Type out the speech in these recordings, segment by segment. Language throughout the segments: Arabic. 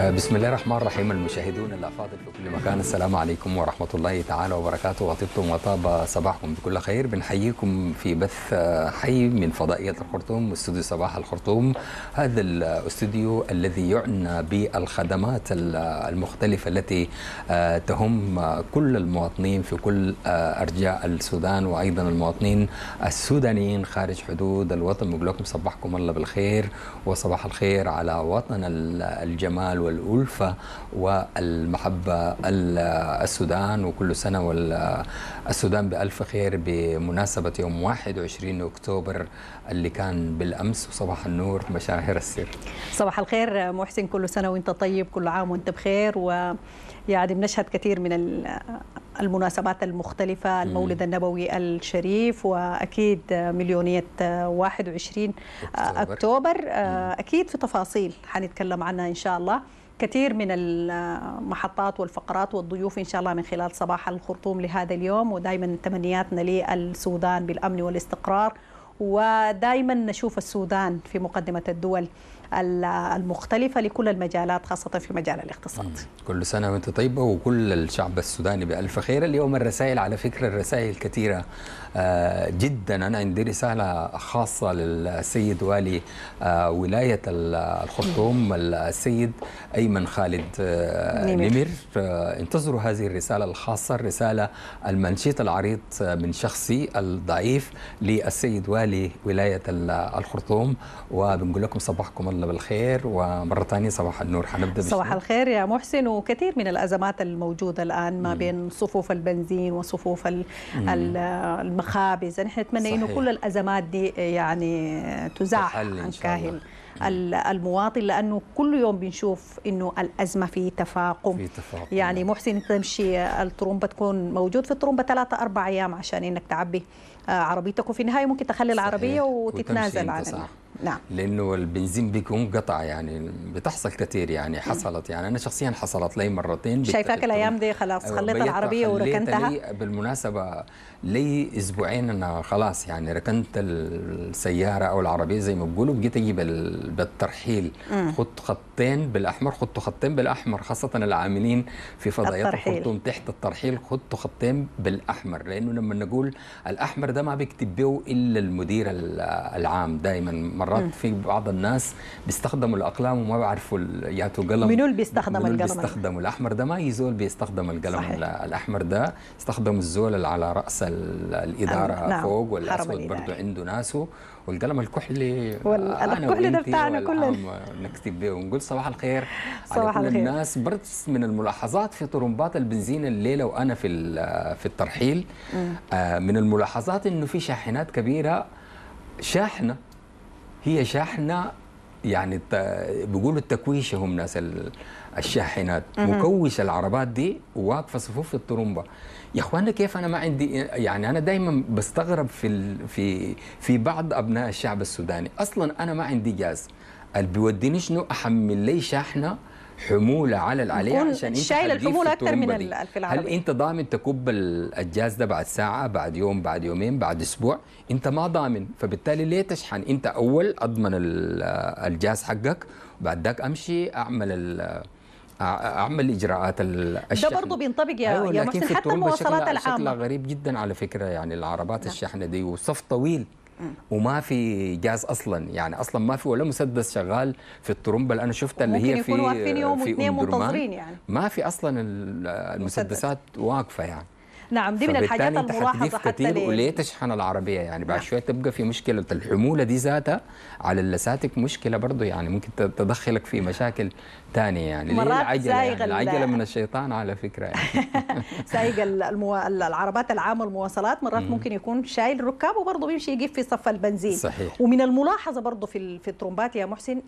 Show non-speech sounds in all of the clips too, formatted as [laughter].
آه، بسم الله الرحمن الرحيم المشاهدون الافاضل في كل مكان السلام عليكم ورحمه الله تعالى وبركاته وطبتم وطاب صباحكم بكل خير بنحييكم في بث آه، حي من فضائيه الخرطوم استوديو صباح الخرطوم هذا الاستوديو آه، الذي يعنى بالخدمات المختلفه التي تهم كل المواطنين في كل ارجاء السودان وايضا المواطنين السودانيين خارج حدود الوطن بقول لكم صباحكم الله بالخير وصباح الخير على وطن الجمال والألفة والمحبة السودان وكل سنة والسودان بألف خير بمناسبة يوم 21 أكتوبر اللي كان بالأمس وصباح النور مشاهير السر صباح الخير محسن كل سنة وانت طيب كل عام وانت بخير و يعني بنشهد كثير من المناسبات المختلفة المولد النبوي الشريف وأكيد مليونية 21 أكتوبر, أكتوبر. أكيد في تفاصيل حنتكلم عنها إن شاء الله كثير من المحطات والفقرات والضيوف إن شاء الله من خلال صباح الخرطوم لهذا اليوم ودائما تمنياتنا للسودان بالأمن والاستقرار ودائما نشوف السودان في مقدمة الدول المختلفة لكل المجالات خاصة في مجال الاقتصاد كل سنة وانت طيبة وكل الشعب السوداني بألف خير اليوم الرسائل على فكرة الرسائل كثيرة آه، جدا أنا عندي رسالة خاصة للسيد والي آه، ولاية الخرطوم السيد أيمن خالد آه، نمر انتظروا هذه الرسالة الخاصة الرسالة المنشيط العريض من شخصي الضعيف للسيد والي ولاية الخرطوم وبنقول لكم صباحكم الله الله بالخير ومره ثانيه صباح النور حنبدا صباح الخير يا محسن وكثير من الازمات الموجوده الان ما بين صفوف البنزين وصفوف المخابز نحن نتمنى انه كل الازمات دي يعني تزاح عن كاهل المواطن لانه كل يوم بنشوف انه الازمه في تفاقم, في تفاقم. يعني محسن تمشي الترومبه تكون موجود في الترومبه ثلاثة أربع ايام عشان انك تعبي عربيتك وفي النهايه ممكن تخلي العربيه وتتنازل عنها صح. نعم لانه البنزين بيكون قطع يعني بتحصل كثير يعني حصلت يعني انا شخصيا حصلت لي مرتين شايفاك الايام دي خلاص أيوة، خليت العربيه وركنتها بالمناسبه لي اسبوعين انا خلاص يعني ركنت السياره او العربيه زي ما بيقولوا بقيت اجيب بالترحيل خط خطين بالاحمر خط خطين بالاحمر خاصه العاملين في فضائيات الترحيل تحت الترحيل خط خطين بالاحمر لانه لما نقول الاحمر ده ما بيكتب به الا المدير العام دائما مرات في بعض الناس بيستخدموا الاقلام وما بيعرفوا ياتوا قلم منو اللي بيستخدم القلم بيستخدموا الاحمر ده ما اي زول بيستخدم القلم صحيح. الاحمر ده استخدموا الزول اللي على راس الاداره نعم. فوق والاسود برضه عنده ناسه والقلم الكحلي الكحلي آه، ده بتاعنا كلنا نكتب به ونقول صباح الخير صباح على كل الخير. الناس برس من الملاحظات في طرمبات البنزين الليله وانا في في الترحيل آه من الملاحظات انه في شاحنات كبيره شاحنه هي شاحنه يعني بيقولوا التكويشه هم ناس الشاحنات مكوش العربات دي وواقفه صفوف الطرمبه يا اخوانا كيف انا ما عندي يعني انا دائما بستغرب في في في بعض ابناء الشعب السوداني اصلا انا ما عندي جاز اللي بيوديني شنو احمل لي شاحنه حموله على العليه عشان انت شايل الحموله اكثر من الالف العربي هل انت ضامن تكب الجاز ده بعد ساعه بعد يوم بعد يومين بعد اسبوع انت ما ضامن فبالتالي ليه تشحن انت اول اضمن الجاز حقك بعد ذاك امشي اعمل اعمل اجراءات الشحن ده برضه بينطبق يا أيوة يا محسن حتى المواصلات العامه غريب جدا على فكره يعني العربات نعم. الشحنه دي وصف طويل وما في جاز اصلا يعني اصلا ما في ولا مسدس شغال في الطرمبه اللي انا شفتها اللي هي في واقفين يوم واثنين منتظرين يعني. ما في اصلا المسدسات واقفه يعني نعم دي من الحاجات الملاحظه حتى كتير وليه تشحن العربيه يعني بعد نعم. شويه تبقى في مشكله الحموله دي ذاتها على اللساتك مشكله برضه يعني ممكن تدخلك في مشاكل ثانيه يعني مرات العجله يعني العجله من الشيطان على فكره يعني سايق [laughs] المو... العربات العامه والمواصلات مرات ممكن يكون شايل ركاب وبرضه بيمشي يقف في صف البنزين صحيح ومن الملاحظه برضه في في الترومبات يا محسن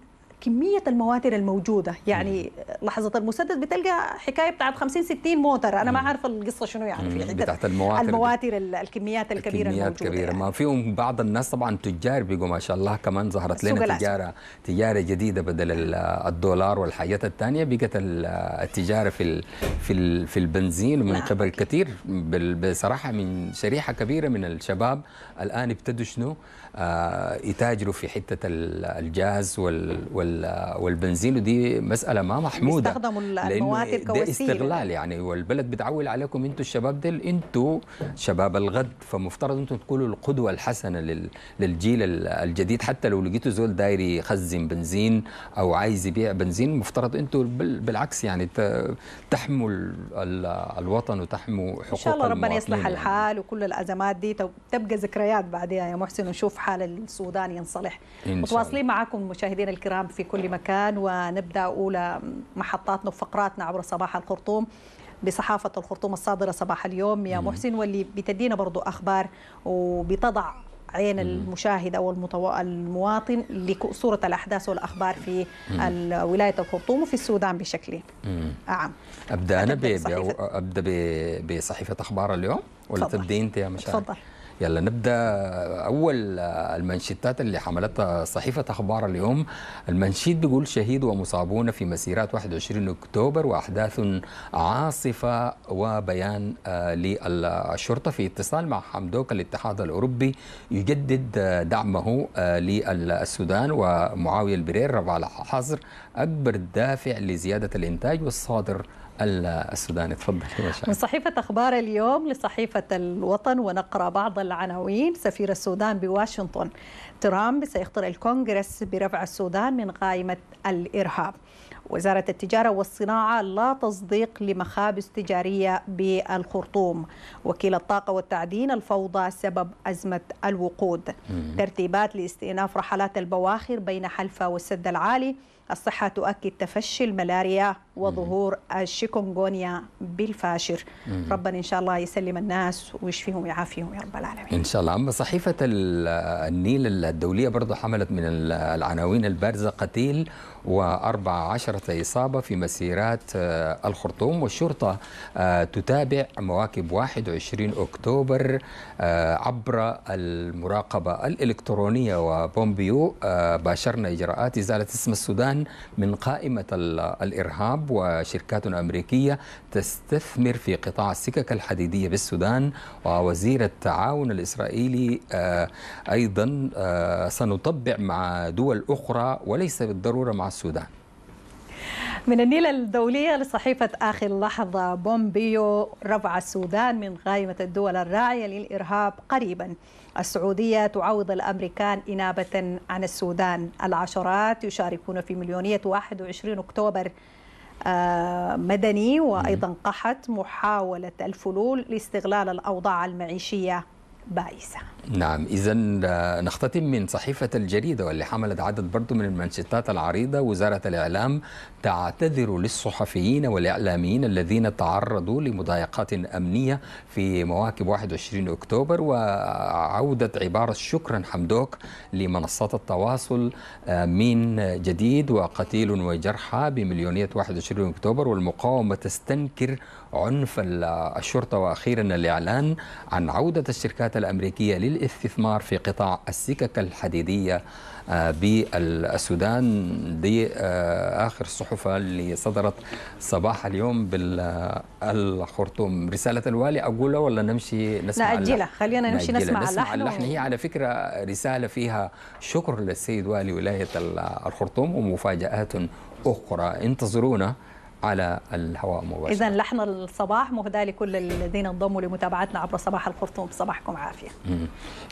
كميه المواتر الموجوده يعني لحظه المسدس بتلقى حكايه بتاعت 50 60 موتر انا ما عارف القصه شنو يعني في عده بتاعت المواتر المواتر الكميات الكبيره الكميات الموجوده كبيرة. يعني. ما فيهم بعض الناس طبعا تجار بيقوا ما شاء الله كمان ظهرت لنا تجاره تجاره جديده بدل الدولار والحاجات الثانيه بقت التجاره في في في البنزين من نعم. قبل كثير بصراحه من شريحه كبيره من الشباب الان ابتدوا شنو آه يتاجروا في حته الجاز وال والبنزين ودي مساله ما محموده استخدموا المواد الكويسية ده استغلال يعني والبلد بتعول عليكم انتوا الشباب ديل انتوا شباب الغد فمفترض انتوا تكونوا القدوه الحسنه للجيل الجديد حتى لو لقيتوا زول داير يخزن بنزين او عايز يبيع بنزين مفترض انتوا بالعكس يعني تحموا الوطن وتحموا حقوق ان شاء الله ربنا يصلح يعني. الحال وكل الازمات دي تبقى ذكريات بعدها يا محسن ونشوف حال السودان ينصلح متواصلين معكم مشاهدينا الكرام في في كل مكان ونبدأ أولى محطاتنا وفقراتنا عبر صباح الخرطوم بصحافة الخرطوم الصادرة صباح اليوم يا محسن واللي بتدينا برضو أخبار وبتضع عين المشاهد او المواطن لصوره الاحداث والاخبار في ولايه الخرطوم وفي السودان بشكل عام ابدا انا ابدا بصحيفه اخبار اليوم ولا تبدي انت يا مشاهد تفضل يلا نبدا اول المنشطات اللي حملتها صحيفه اخبار اليوم المنشيد بيقول شهيد ومصابون في مسيرات 21 اكتوبر واحداث عاصفه وبيان آه، للشرطه في اتصال مع حمدوك الاتحاد الاوروبي يجدد آه، دعمه آه، للسودان ومعاويه البرير رفع الحظر اكبر دافع لزياده الانتاج والصادر السوداني تفضل من صحيفة أخبار اليوم لصحيفة الوطن ونقرأ بعض العناوين سفير السودان بواشنطن ترامب سيخطر الكونغرس برفع السودان من قائمة الإرهاب وزارة التجارة والصناعة لا تصديق لمخابز تجارية بالخرطوم وكيل الطاقة والتعدين الفوضى سبب أزمة الوقود ترتيبات لاستئناف رحلات البواخر بين حلفة والسد العالي الصحة تؤكد تفشي الملاريا وظهور الشيكونغونيا بالفاشر ربنا إن شاء الله يسلم الناس ويشفيهم ويعافيهم يا رب العالمين إن شاء الله أما صحيفة النيل الدولية برضه حملت من العناوين البارزة قتيل وأربع عشرة إصابة في مسيرات آه، الخرطوم والشرطة آه، تتابع مواكب 21 أكتوبر آه، عبر المراقبة الإلكترونية وبومبيو باشرنا إجراءات إزالة اسم السودان من قائمة الإرهاب وشركات أمريكية تستثمر في قطاع السكك الحديدية بالسودان ووزير التعاون الإسرائيلي آه، أيضا آه، سنطبع مع دول أخرى وليس بالضرورة مع السودان من النيلة الدولية لصحيفة آخر لحظة بومبيو رفع السودان من قائمة الدول الراعية للإرهاب قريبا السعودية تعوض الأمريكان إنابة عن السودان العشرات يشاركون في مليونية 21 أكتوبر آه، مدني وأيضا قحت محاولة الفلول لاستغلال الأوضاع المعيشية بائسة نعم إذا آه، نختتم من صحيفة الجريدة واللي حملت عدد برضه من المنشطات العريضة وزارة الإعلام تعتذر للصحفيين والإعلاميين الذين تعرضوا لمضايقات أمنية في مواكب 21 أكتوبر وعودة عبارة شكرا حمدوك لمنصات التواصل آه، من جديد وقتيل وجرحى بمليونية 21 أكتوبر والمقاومة تستنكر عنف الشرطة وأخيرا الإعلان عن عودة الشركات الأمريكية لل للاستثمار في قطاع السكك الحديدية آه، بالسودان دي آخر الصحف اللي صدرت صباح اليوم بالخرطوم رسالة الوالي أقولها ولا نمشي نسمع نأجلها خلينا نمشي نسمع, نسمع اللحن, اللحن هي على فكرة رسالة فيها شكر للسيد والي ولاية الخرطوم ومفاجآت أخرى انتظرونا على الهواء مباشرة إذا لحن الصباح مهدى لكل الذين انضموا لمتابعتنا عبر صباح الخرطوم صباحكم عافية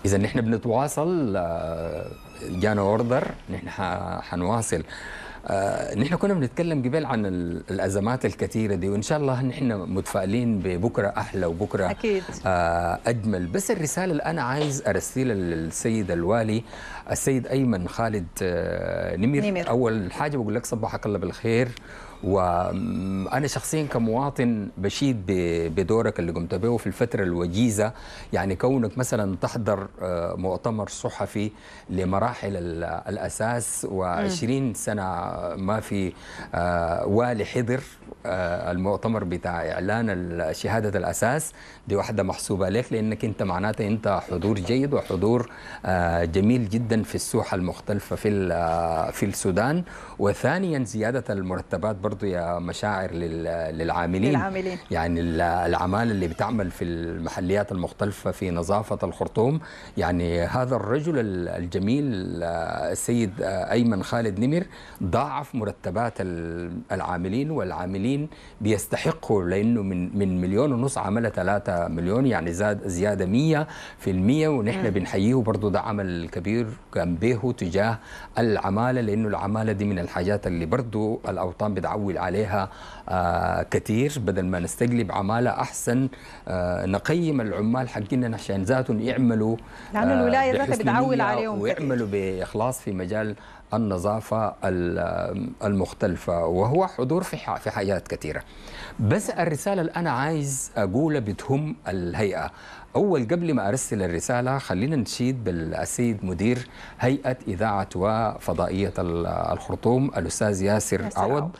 إذا نحن بنتواصل آه، جانا اوردر نحن حنواصل آه، نحن كنا بنتكلم قبل عن الازمات الكثيره دي وان شاء الله نحن متفائلين ببكره احلى وبكره أكيد. آه، اجمل بس الرساله اللي انا عايز ارسلها للسيد الوالي السيد ايمن خالد نمير, نمير. نمر. اول حاجه بقول لك صباحك الله بالخير وانا شخصيا كمواطن بشيد بدورك اللي قمت به في الفتره الوجيزه يعني كونك مثلا تحضر آه، مؤتمر صحفي لمراحل الاساس و20 سنه ما في آه، والي حضر آه، المؤتمر بتاع اعلان شهاده الاساس دي واحده محسوبه لك لانك انت معناته انت حضور جيد وحضور جميل جدا في السوحه المختلفه في في السودان وثانيا زياده المرتبات برضو يا مشاعر للعاملين للعاملين يعني العمال اللي بتعمل في المحليات المختلفة في نظافة الخرطوم يعني هذا الرجل الجميل السيد أيمن خالد نمر ضاعف مرتبات العاملين والعاملين بيستحقوا لأنه من من مليون ونص عمل 3 مليون يعني زاد زيادة 100% ونحن بنحييه برضو ده عمل كبير كان به تجاه العمالة لأنه العمالة دي من الحاجات اللي برضو الأوطان بدعوها نحول عليها آه، كثير بدل ما نستقلب عماله احسن آه، نقيم العمال حقنا عشان ذاتهم يعملوا لان آه، الولايه ذاتها بتعول عليهم ويعملوا باخلاص في مجال النظافه المختلفه وهو حضور في في حاجات كثيره بس الرساله اللي انا عايز اقولها بتهم الهيئه أول قبل ما أرسل الرسالة خلينا نشيد بالأسيد مدير هيئة إذاعة وفضائية الخرطوم الأستاذ ياسر, ياسر عوض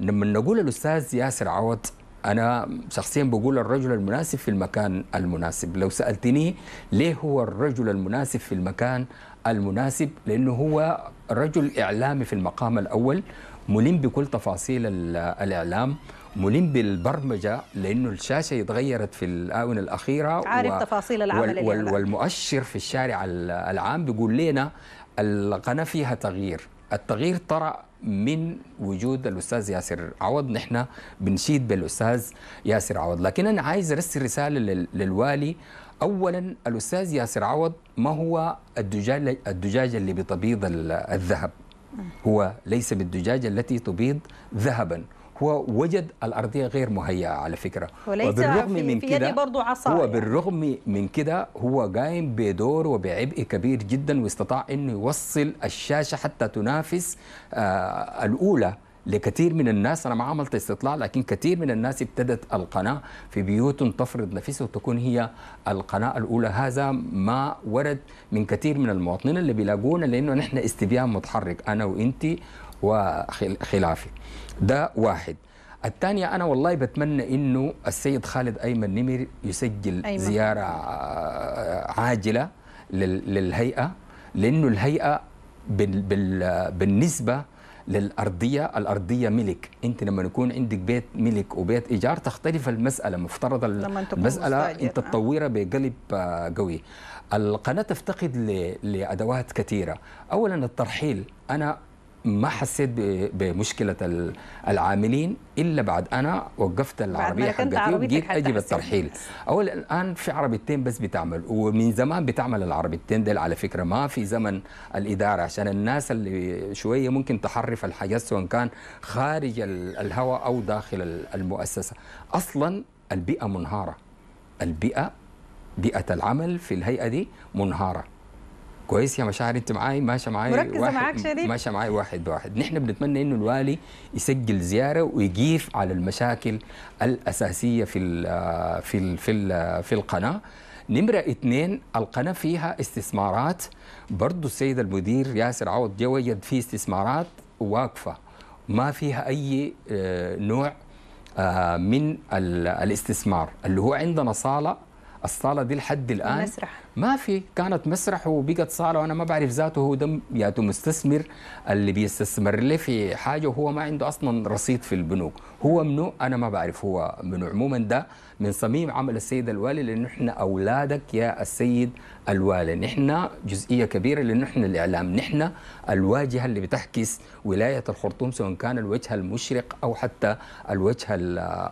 لما نقول الأستاذ ياسر عوض أنا شخصيا بقول الرجل المناسب في المكان المناسب لو سألتني ليه هو الرجل المناسب في المكان المناسب لأنه هو رجل إعلامي في المقام الأول ملم بكل تفاصيل الإعلام ملم بالبرمجه لانه الشاشه اتغيرت في الاونه الاخيره عارف و... تفاصيل العمل وال... وال... والمؤشر في الشارع العام بيقول لنا القناه فيها تغيير التغيير طرأ من وجود الاستاذ ياسر عوض نحن بنشيد بالاستاذ ياسر عوض لكن انا عايز ارسل رساله لل... للوالي اولا الاستاذ ياسر عوض ما هو الدجاج الدجاج اللي بتبيض الذهب هو ليس بالدجاجه التي تبيض ذهبا هو وجد الأرضية غير مهيئة على فكرة وليس وبالرغم في من كده برضو عصا هو يعني. بالرغم من كده هو قايم بدور وبعبء كبير جدا واستطاع أنه يوصل الشاشة حتى تنافس آه الأولى لكثير من الناس انا ما عملت استطلاع لكن كثير من الناس ابتدت القناه في بيوت تفرض نفسها وتكون هي القناه الاولى هذا ما ورد من كثير من المواطنين اللي بيلاقونا لانه نحن استبيان متحرك انا وانت وخلافه ده واحد الثانية أنا والله بتمنى إنه السيد خالد أيمن نمر يسجل أيمن. زيارة آه، عاجلة للهيئة لأنه الهيئة بالنسبة للأرضية الأرضية ملك أنت لما يكون عندك بيت ملك وبيت إيجار تختلف المسألة مفترض المسألة أنت آه. تطورها بقلب آه، قوي القناة تفتقد لأدوات كثيرة أولا الترحيل أنا ما حسيت بمشكله العاملين الا بعد انا وقفت العربيه حقتي وجيت اجيب الترحيل اول الان في عربيتين بس بتعمل ومن زمان بتعمل العربيتين ديل على فكره ما في زمن الاداره عشان الناس اللي شويه ممكن تحرف الحاجات سواء كان خارج الهواء او داخل المؤسسه اصلا البيئه منهاره البيئه بيئه العمل في الهيئه دي منهاره كويس يا مشاعر انت معاي ماشي معاي مركزه معاك شديد ماشي معاي واحد بواحد نحن بنتمنى انه الوالي يسجل زياره ويجيف على المشاكل الاساسيه في الـ في الـ في, الـ في القناه نمرة اثنين القناة فيها استثمارات برضو السيد المدير ياسر عوض جويد في استثمارات واقفة ما فيها أي آه، نوع آه، من الاستثمار اللي هو عندنا صالة الصالة دي لحد الآن المسرح ما في كانت مسرح وبقت صاله وانا ما بعرف ذاته هو دم ياته مستثمر اللي بيستثمر لي في حاجه وهو ما عنده اصلا رصيد في البنوك هو منو انا ما بعرف هو منو عموما ده من صميم عمل السيد الوالي لانه احنا اولادك يا السيد الوالي نحن جزئيه كبيره لانه احنا الاعلام نحن الواجهه اللي بتعكس ولايه الخرطوم سواء كان الوجه المشرق او حتى الوجه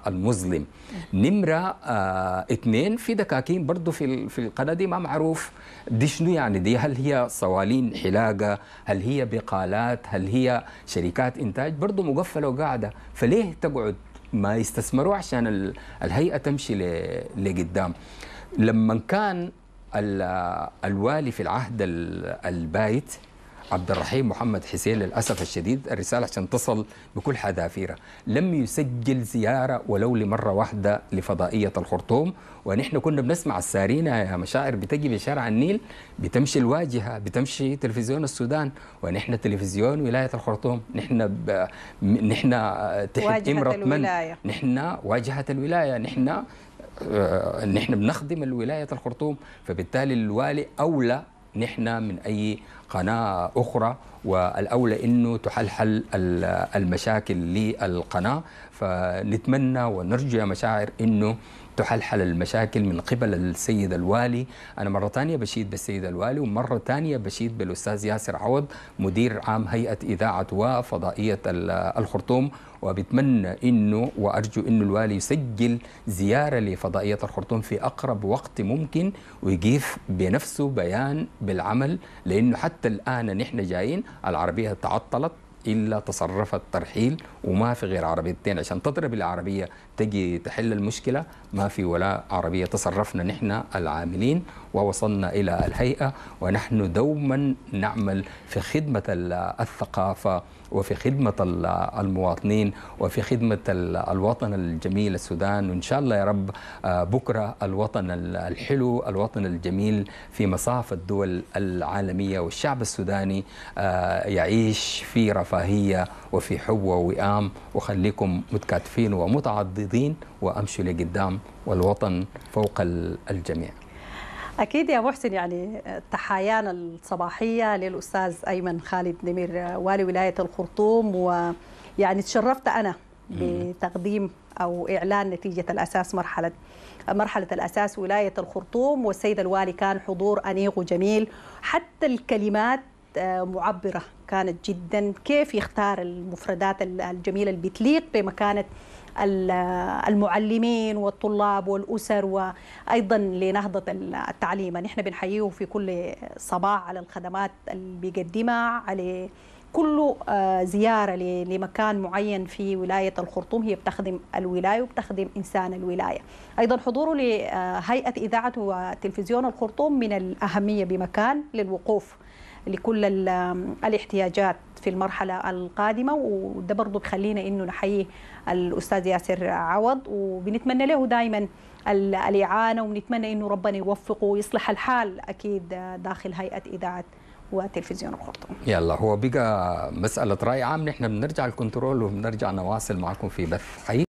المظلم نمره آه اثنين في دكاكين برضه في في القناه دي ما معروف دي شنو يعني دي هل هي صوالين حلاقة هل هي بقالات هل هي شركات إنتاج برضو مقفلة وقاعدة فليه تقعد ما يستثمروا عشان الهيئة تمشي لقدام لما كان الوالي في العهد البايت عبد الرحيم محمد حسين للأسف الشديد الرسالة عشان تصل بكل حذافيرها لم يسجل زيارة ولو لمرة واحدة لفضائية الخرطوم ونحن كنا بنسمع السارينة يا مشاعر بتجي بشارع النيل بتمشي الواجهة بتمشي تلفزيون السودان ونحن تلفزيون ولاية الخرطوم نحن ب... نحن تحت إمرة من نحن واجهة الولاية نحن آه، نحن بنخدم الولايه الخرطوم فبالتالي الوالي اولى نحن من أي قناة أخرى والأولى أنه تحلحل المشاكل للقناة فنتمنى ونرجو مشاعر أنه تحلحل المشاكل من قبل السيد الوالي أنا مرة ثانية بشيد بالسيد الوالي ومرة ثانية بشيد بالأستاذ ياسر عوض مدير عام هيئة إذاعة وفضائية الخرطوم وبتمنى انه وارجو انه الوالي يسجل زياره لفضائيه الخرطوم في اقرب وقت ممكن ويقيف بنفسه بيان بالعمل لانه حتى الان نحن جايين العربيه تعطلت الا تصرفت ترحيل وما في غير عربيتين عشان تضرب العربيه تجي تحل المشكله ما في ولاء عربيه تصرفنا نحن العاملين ووصلنا الى الهيئه ونحن دوما نعمل في خدمه الثقافه وفي خدمه المواطنين وفي خدمه الوطن الجميل السودان وان شاء الله يا رب آه، بكره الوطن الحلو الوطن الجميل في مصاف الدول العالميه والشعب السوداني آه، يعيش في رفاهيه وفي حب ووئام وخليكم متكاتفين ومتعضدين مترددين وامشي لقدام والوطن فوق الجميع أكيد يا محسن يعني تحايانا الصباحية للأستاذ أيمن خالد نمير والي ولاية الخرطوم ويعني تشرفت أنا بتقديم أو إعلان نتيجة الأساس مرحلة مرحلة الأساس ولاية الخرطوم والسيد الوالي كان حضور أنيق وجميل حتى الكلمات آه، معبرة كانت جدا كيف يختار المفردات الجميلة اللي بتليق بمكانة المعلمين والطلاب والأسر وأيضا لنهضة التعليم نحن بنحييه في كل صباح على الخدمات اللي بيقدمها على كل آه، زيارة لمكان معين في ولاية الخرطوم هي بتخدم الولاية وبتخدم إنسان الولاية أيضا حضوره لهيئة آه، إذاعة وتلفزيون الخرطوم من الأهمية بمكان للوقوف لكل الاحتياجات في المرحلة القادمة وده برضه بخلينا إنه نحيي الأستاذ ياسر عوض وبنتمنى له دائما الإعانة وبنتمنى إنه ربنا يوفقه ويصلح الحال أكيد داخل هيئة إذاعة وتلفزيون الخرطوم يلا هو بقى مسألة رأي عام نحن بنرجع الكنترول وبنرجع نواصل معكم في بث حي